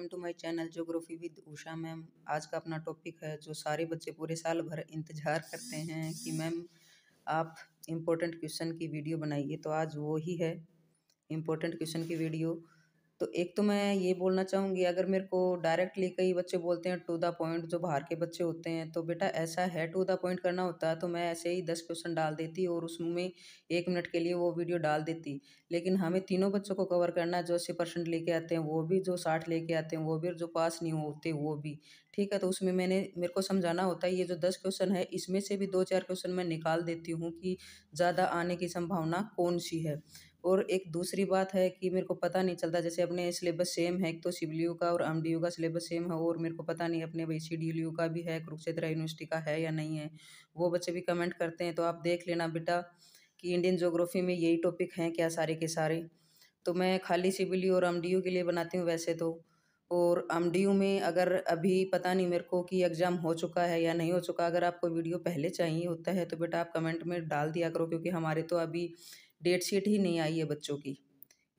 welcome to my channel geography with Usha ma'am आज का अपना टॉपिक है जो सारे बच्चे पूरे साल भर इंतजार करते हैं कि मैम आप इम्पोर्टेंट क्वेश्चन की वीडियो बनाइए तो आज वो ही है इम्पोर्टेंट क्वेश्चन की वीडियो तो एक तो मैं ये बोलना चाहूँगी अगर मेरे को डायरेक्टली कई बच्चे बोलते हैं टू द पॉइंट जो बाहर के बच्चे होते हैं तो बेटा ऐसा है टू द पॉइंट करना होता है तो मैं ऐसे ही दस क्वेश्चन डाल देती और उसमें एक मिनट के लिए वो वीडियो डाल देती लेकिन हमें तीनों बच्चों को कवर करना जो अस्सी परसेंट लेके आते हैं वो भी जो साठ लेके आते हैं वो भी जो पास नहीं होते वो भी ठीक है तो उसमें मैंने मेरे को समझाना होता है ये जो दस क्वेश्चन है इसमें से भी दो चार क्वेश्चन मैं निकाल देती हूँ कि ज़्यादा आने की संभावना कौन सी है और एक दूसरी बात है कि मेरे को पता नहीं चलता जैसे अपने सिलेबस सेम है एक तो सिविल यू का और एम का सिलेबस सेम है और मेरे को पता नहीं अपने भाई सी यू का भी है कुरुक्षेत्र यूनिवर्सिटी का है या नहीं है वो बच्चे भी कमेंट करते हैं तो आप देख लेना बेटा कि इंडियन जोग्राफी में यही टॉपिक हैं क्या सारे के सारे तो मैं खाली सिविल और एम के लिए बनाती हूँ वैसे तो और एम में अगर अभी पता नहीं मेरे को कि एग्ज़ाम हो चुका है या नहीं हो चुका अगर आपको वीडियो पहले चाहिए होता है तो बेटा आप कमेंट में डाल दिया करो क्योंकि हमारे तो अभी डेट शीट ही नहीं आई है बच्चों की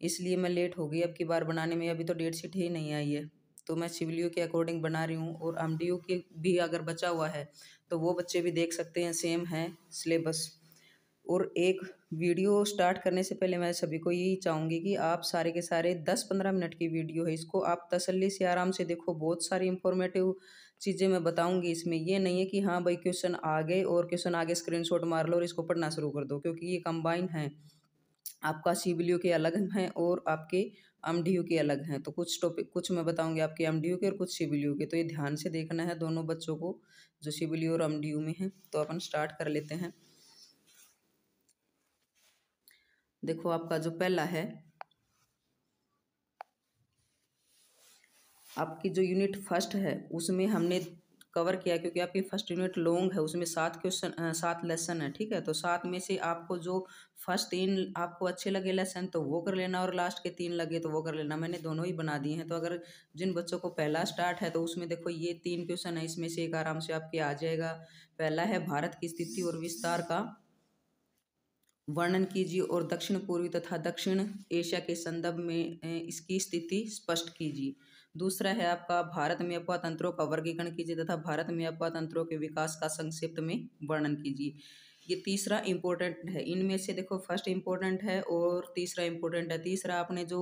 इसलिए मैं लेट हो गई अब की बार बनाने में अभी तो डेट शीट ही नहीं आई है तो मैं शिवलियों के अकॉर्डिंग बना रही हूँ और एम के भी अगर बचा हुआ है तो वो बच्चे भी देख सकते हैं सेम है सिलेबस और एक वीडियो स्टार्ट करने से पहले मैं सभी को यही चाहूँगी कि आप सारे के सारे दस पंद्रह मिनट की वीडियो है इसको आप तसल्ली से आराम से देखो बहुत सारी इंफॉर्मेटिव चीज़ें मैं बताऊंगी इसमें ये नहीं है कि हाँ भाई क्वेश्चन आ गए और क्वेश्चन आगे स्क्रीनशॉट मार लो और इसको पढ़ना शुरू कर दो क्योंकि ये कंबाइन है आपका सी के अलग हैं और आपके एम के अलग हैं तो कुछ टॉपिक कुछ मैं बताऊंगी आपके एम के और कुछ सी के तो ये ध्यान से देखना है दोनों बच्चों को जो सी और एम में हैं तो अपन स्टार्ट कर लेते हैं देखो आपका जो पहला है आपकी जो यूनिट फर्स्ट है उसमें हमने कवर किया क्योंकि आपकी फर्स्ट यूनिट लॉन्ग है उसमें सात क्वेश्चन सात लेसन है ठीक है तो सात में से आपको जो फर्स्ट तीन आपको अच्छे लगे लेसन तो वो कर लेना और लास्ट के तीन लगे तो वो कर लेना मैंने दोनों ही बना दिए हैं तो अगर जिन बच्चों को पहला स्टार्ट है तो उसमें देखो ये तीन क्वेश्चन है इसमें से एक आराम से आपके आ जाएगा पहला है भारत की स्थिति और विस्तार का वर्णन कीजिए और दक्षिण पूर्वी तथा दक्षिण एशिया के संदर्भ में इसकी स्थिति स्पष्ट कीजिए दूसरा है आपका भारत में अपवा तंत्रों का वर्गीकरण कीजिए तथा भारत में अपवा तंत्रों के विकास का संक्षिप्त में वर्णन कीजिए ये तीसरा इम्पोर्टेंट है इनमें से देखो फर्स्ट इम्पोर्टेंट है और तीसरा इम्पोर्टेंट है तीसरा आपने जो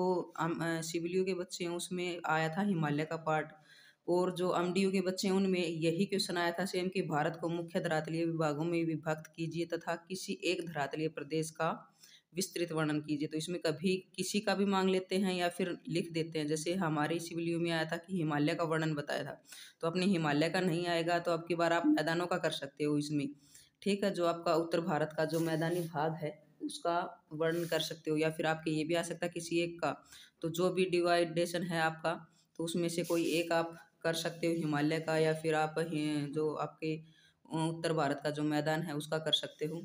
सिविलियों के बच्चे हैं उसमें आया था हिमालय का पार्ट और जो एम के बच्चे हैं उनमें यही क्वेश्चन आया था सेम कि भारत को मुख्य धरातलीय विभागों में विभक्त कीजिए तथा किसी एक धरातलीय प्रदेश का विस्तृत वर्णन कीजिए तो इसमें कभी किसी का भी मांग लेते हैं या फिर लिख देते हैं जैसे हमारे इसी वीडियो में आया था कि हिमालय का वर्णन बताया था तो अपने हिमालय का नहीं आएगा तो आपकी बार आप मैदानों का कर सकते हो इसमें ठीक है जो आपका उत्तर भारत का जो मैदानी भाग है उसका वर्णन कर सकते हो या फिर आपके ये भी आ सकता है किसी एक का तो जो भी डिवाइडेशन है आपका तो उसमें से कोई एक आप कर सकते हो हिमालय का या फिर आप जो आपके उत्तर भारत का जो मैदान है उसका कर सकते हो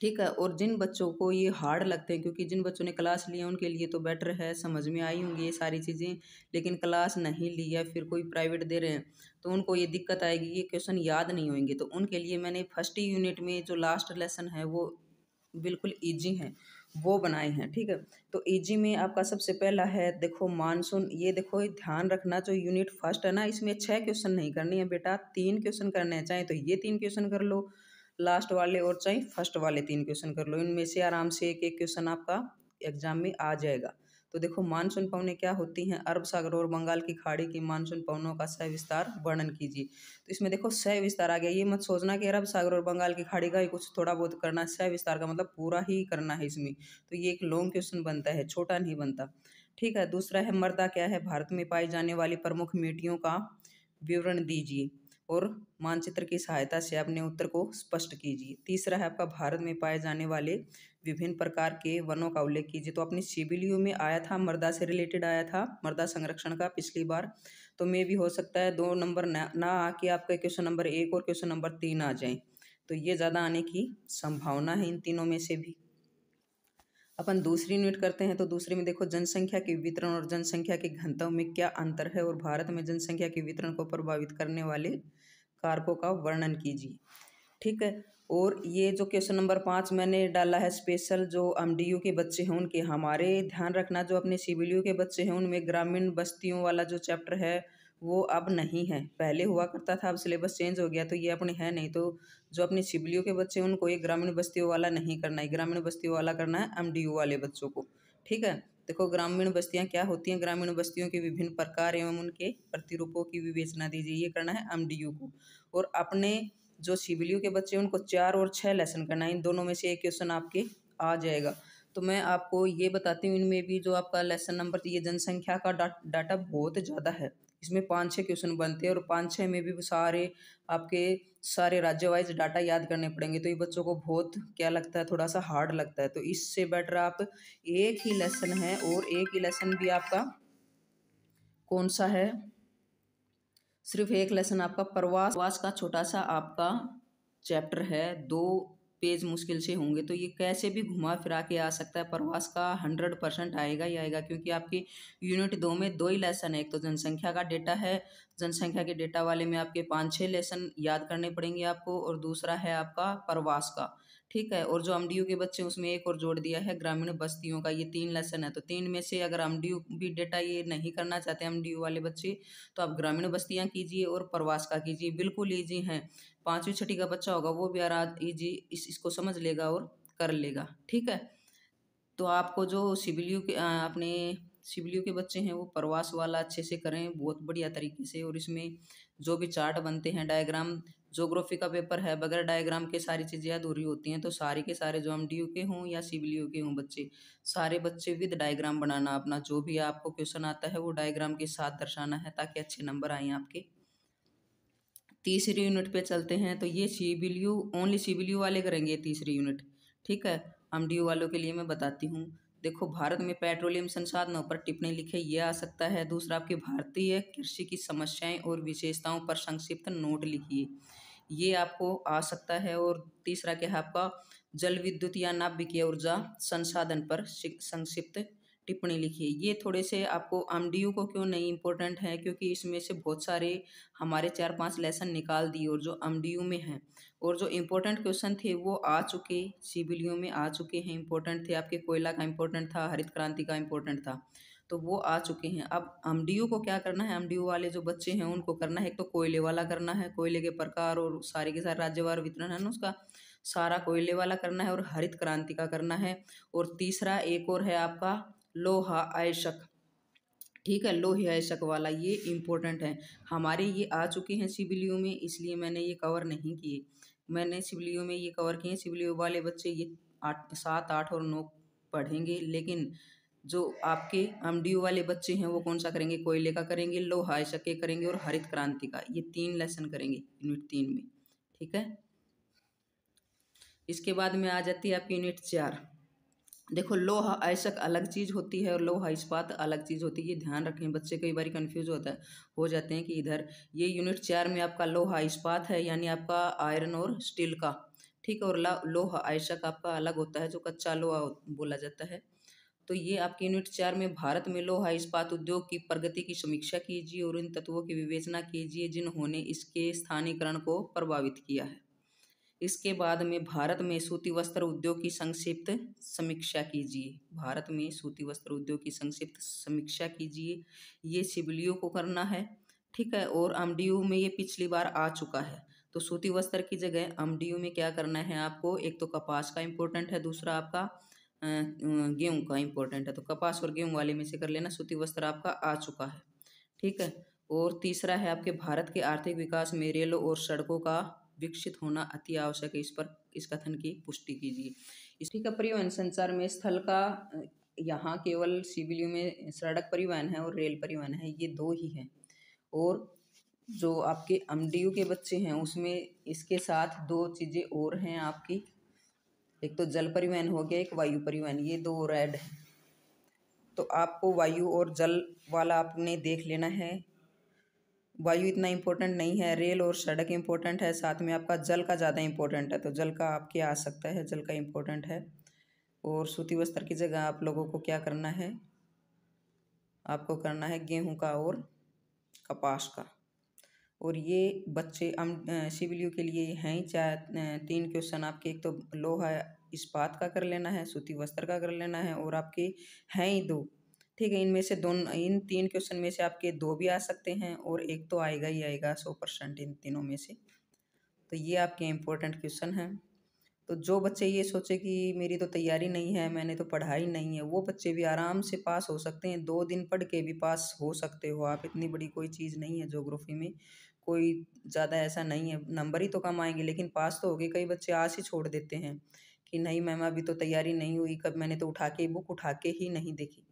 ठीक है और जिन बच्चों को ये हार्ड लगते हैं क्योंकि जिन बच्चों ने क्लास लिया उनके लिए तो बेटर है समझ में आई होंगी ये सारी चीज़ें लेकिन क्लास नहीं ली या फिर कोई प्राइवेट दे रहे हैं तो उनको ये दिक्कत आएगी ये क्वेश्चन याद नहीं होंगे तो उनके लिए मैंने फर्स्ट यूनिट में जो लास्ट लेसन है वो बिल्कुल ईजी हैं वो बनाए हैं ठीक है तो ईजी में आपका सबसे पहला है देखो मानसून ये देखो ध्यान रखना जो यूनिट फर्स्ट है ना इसमें छः क्वेश्चन नहीं करने हैं बेटा तीन क्वेश्चन करने हैं चाहे तो ये तीन क्वेश्चन कर लो लास्ट वाले और चाहे फर्स्ट वाले तीन क्वेश्चन कर लो इनमें से आराम से एक एक क्वेश्चन आपका एग्जाम में आ जाएगा तो देखो मानसून पवने क्या होती हैं अरब सागर और बंगाल की खाड़ी की मानसून पवनों का सह विस्तार वर्णन कीजिए तो इसमें देखो विस्तार आ गया ये मत सोचना कि अरब सागर और बंगाल की खाड़ी का ही कुछ थोड़ा बहुत करना है विस्तार का मतलब पूरा ही करना है इसमें तो ये एक लॉन्ग क्वेश्चन बनता है छोटा नहीं बनता ठीक है दूसरा है मर्दा क्या है भारत में पाई जाने वाली प्रमुख मिट्टियों का विवरण दीजिए और मानचित्र की सहायता से अपने उत्तर को स्पष्ट कीजिए तीसरा है आपका भारत में पाए जाने वाले विभिन्न प्रकार के वनों का उल्लेख कीजिए तो अपनी यू में आया था मर्दा से रिलेटेड आया था मर्दा संरक्षण का पिछली बार तो मे भी हो सकता है दो नंबर ना, ना आके आपका क्वेश्चन नंबर एक और क्वेश्चन नंबर तीन आ जाए तो ये ज़्यादा आने की संभावना है इन तीनों में से भी अपन दूसरी यूनिट करते हैं तो दूसरे में देखो जनसंख्या के वितरण और जनसंख्या के घनत्व में क्या अंतर है और भारत में जनसंख्या के वितरण को प्रभावित करने वाले कारकों का वर्णन कीजिए ठीक है और ये जो क्वेश्चन नंबर पाँच मैंने डाला है स्पेशल जो एम के बच्चे हैं उनके हमारे ध्यान रखना जो अपने सी के बच्चे हैं उनमें ग्रामीण बस्तियों वाला जो चैप्टर है वो अब नहीं है पहले हुआ करता था अब सिलेबस चेंज हो गया तो ये अपने है नहीं तो जो अपने सिबलियों के बच्चे हैं उनको ये ग्रामीण बस्तियों वाला नहीं करना है ग्रामीण बस्तियों वाला करना है एम वाले बच्चों को ठीक है देखो ग्रामीण बस्तियाँ क्या होती हैं ग्रामीण बस्तियों के विभिन्न प्रकार एवं उनके प्रतिरूपों की विवेचना दीजिए ये करना है एम को और अपने जो सिविलियों के बच्चे उनको चार और छः लेसन करना है इन दोनों में से एक क्वेश्चन आपके आ जाएगा तो मैं आपको ये बताती हूँ इनमें भी जो आपका लेसन नंबर ये जनसंख्या का डा, डाटा बहुत ज़्यादा है इसमें पाँच छः क्वेश्चन बनते हैं और पाँच छः में भी सारे आपके सारे राज्य वाइज डाटा याद करने पड़ेंगे तो ये बच्चों को बहुत क्या लगता है थोड़ा सा हार्ड लगता है तो इससे बेटर आप एक ही लेसन है और एक ही लेसन भी आपका कौन सा है सिर्फ एक लेसन आपका प्रवास प्रवास का छोटा सा आपका चैप्टर है दो पेज मुश्किल से होंगे तो ये कैसे भी घुमा फिरा के आ सकता है प्रवास का हंड्रेड परसेंट आएगा ही आएगा क्योंकि आपकी यूनिट दो में दो ही लेसन है एक तो जनसंख्या का डेटा है जनसंख्या के डेटा वाले में आपके पाँच छः लेसन याद करने पड़ेंगे आपको और दूसरा है आपका प्रवास का ठीक है और जो एम के बच्चे उसमें एक और जोड़ दिया है ग्रामीण बस्तियों का ये तीन लेसन है तो तीन में से अगर एम भी डेटा ये नहीं करना चाहते एम वाले बच्चे तो आप ग्रामीण बस्तियाँ कीजिए और प्रवास का कीजिए बिल्कुल ईजी हैं पाँचवीं छठी का बच्चा होगा वो भी आरा इजी इस, इसको समझ लेगा और कर लेगा ठीक है तो आपको जो सिबिलियू के अपने सिबिलियू के बच्चे हैं वो प्रवास वाला अच्छे से करें बहुत बढ़िया तरीके से और इसमें जो भी चार्ट बनते हैं डायग्राम जोग्राफी का पेपर है बगैर डायग्राम के सारी चीज़ें अधूरी होती हैं तो सारे के सारे जो एम डी के हों या सिबिलियू के हों बच्चे सारे बच्चे विद डायग्राम बनाना अपना जो भी आपको क्वेश्चन आता है वो डायग्राम के साथ दर्शाना है ताकि अच्छे नंबर आएँ आपके तीसरी यूनिट पे चलते हैं तो ये सी बिल यू ओनली सी बिल यू वाले करेंगे तीसरी यूनिट ठीक है हम डी वालों के लिए मैं बताती हूँ देखो भारत में पेट्रोलियम संसाधनों पर टिप्पणी लिखे ये आ सकता है दूसरा आपके भारतीय कृषि की समस्याएं और विशेषताओं पर संक्षिप्त नोट लिखिए ये आपको आ सकता है और तीसरा क्या है आपका जल विद्युत या नाभिकीय ऊर्जा संसाधन पर संक्षिप्त टिप्पणी है ये थोड़े से आपको एम को क्यों नहीं इम्पोर्टेंट है क्योंकि इसमें से बहुत सारे हमारे चार पांच लेसन निकाल दिए और जो एम में हैं और जो इम्पोर्टेंट क्वेश्चन थे वो आ चुके सिविलियों में आ चुके हैं इम्पोर्टेंट थे आपके कोयला का इम्पोर्टेंट था हरित क्रांति का इम्पोर्टेंट था तो वो आ चुके हैं अब एम को क्या करना है एम वाले जो बच्चे हैं उनको करना है एक तो कोयले वाला करना है कोयले के प्रकार और सारे के सारे राज्यवार वितरण है ना उसका सारा कोयले वाला करना है और हरित क्रांति का करना है और तीसरा एक और है आपका लोहा आयशक ठीक है लोहे आयशक वाला ये इम्पोर्टेंट है हमारे ये आ चुके हैं सिबिलियो में इसलिए मैंने ये कवर नहीं किए मैंने सिबिलियो में ये कवर किए सिबिलियो वाले बच्चे ये आठ सात आठ और नौ पढ़ेंगे लेकिन जो आपके एम वाले बच्चे हैं वो कौन सा करेंगे कोयले का करेंगे लोहा आयशक के करेंगे और हरित क्रांति का ये तीन लेसन करेंगे यूनिट तीन में ठीक है इसके बाद में आ जाती है आपकी यूनिट चार देखो लोह अयस्क अलग चीज़ होती है और लोह इस्पात अलग चीज़ होती है ये ध्यान रखें बच्चे कई बार कन्फ्यूज होता है हो जाते हैं कि इधर ये यूनिट चार में आपका लोह इस्पात है यानी आपका आयरन और स्टील का ठीक है और लोह आयशक आपका अलग होता है जो कच्चा लोहा बोला जाता है तो ये आपके यूनिट चार में भारत में लोह इस्पात उद्योग की प्रगति की समीक्षा कीजिए और इन तत्वों की विवेचना कीजिए जिन्होंने इसके स्थानीकरण को प्रभावित किया है इसके बाद में भारत में सूती वस्त्र उद्योग की संक्षिप्त समीक्षा कीजिए भारत में सूती वस्त्र उद्योग की संक्षिप्त समीक्षा कीजिए ये शिवलियों को करना है ठीक है और एम में ये पिछली बार आ चुका है तो सूती वस्त्र की जगह एम में क्या करना है आपको एक तो कपास का इम्पोर्टेंट है दूसरा आपका गेहूँ का इम्पोर्टेंट है तो कपास और गेहूँ वाले में से कर लेना सूती वस्त्र आपका आ चुका है ठीक है और तीसरा है आपके भारत के आर्थिक विकास में रेलों और सड़कों का विकसित होना अति आवश्यक है इस पर इस कथन की पुष्टि कीजिए इसी का परिवहन संसार में स्थल का यहाँ केवल सीबीयू में सड़क परिवहन है और रेल परिवहन है ये दो ही हैं और जो आपके एम के बच्चे हैं उसमें इसके साथ दो चीज़ें और हैं आपकी एक तो जल परिवहन हो गया एक वायु परिवहन ये दो रेड है तो आपको वायु और जल वाला आपने देख लेना है वायु इतना इम्पोर्टेंट नहीं है रेल और सड़क इम्पोर्टेंट है साथ में आपका जल का ज़्यादा इम्पोर्टेंट है तो जल का आपके आ सकता है जल का इम्पोर्टेंट है और सूती वस्त्र की जगह आप लोगों को क्या करना है आपको करना है गेहूं का और कपास का और ये बच्चे हम सिविल यू के लिए हैं चाहे तीन क्वेश्चन आपके एक तो लोहा इस्पात का कर लेना है सूती वस्त्र का कर लेना है और आपके हैं ही दो ठीक है इनमें से दोनों इन तीन क्वेश्चन में से आपके दो भी आ सकते हैं और एक तो आएगा ही आएगा सौ परसेंट इन तीनों में से तो ये आपके इम्पोर्टेंट क्वेश्चन हैं तो जो बच्चे ये सोचे कि मेरी तो तैयारी नहीं है मैंने तो पढ़ाई नहीं है वो बच्चे भी आराम से पास हो सकते हैं दो दिन पढ़ के भी पास हो सकते हो आप इतनी बड़ी कोई चीज़ नहीं है जोग्राफी में कोई ज़्यादा ऐसा नहीं है नंबर ही तो कम आएंगे लेकिन पास तो हो गए कई बच्चे आस ही छोड़ देते हैं कि नहीं मैम अभी तो तैयारी नहीं हुई कब मैंने तो उठा के बुक उठा के ही नहीं देखी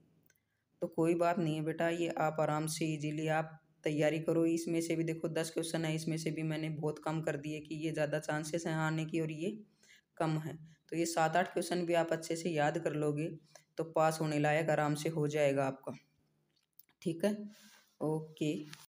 तो कोई बात नहीं है बेटा ये आप आराम से इजीली आप तैयारी करो इसमें से भी देखो दस क्वेश्चन है इसमें से भी मैंने बहुत कम कर दिए कि ये ज़्यादा चांसेस हैं आने की और ये कम है तो ये सात आठ क्वेश्चन भी आप अच्छे से याद कर लोगे तो पास होने लायक आराम से हो जाएगा आपका ठीक है ओके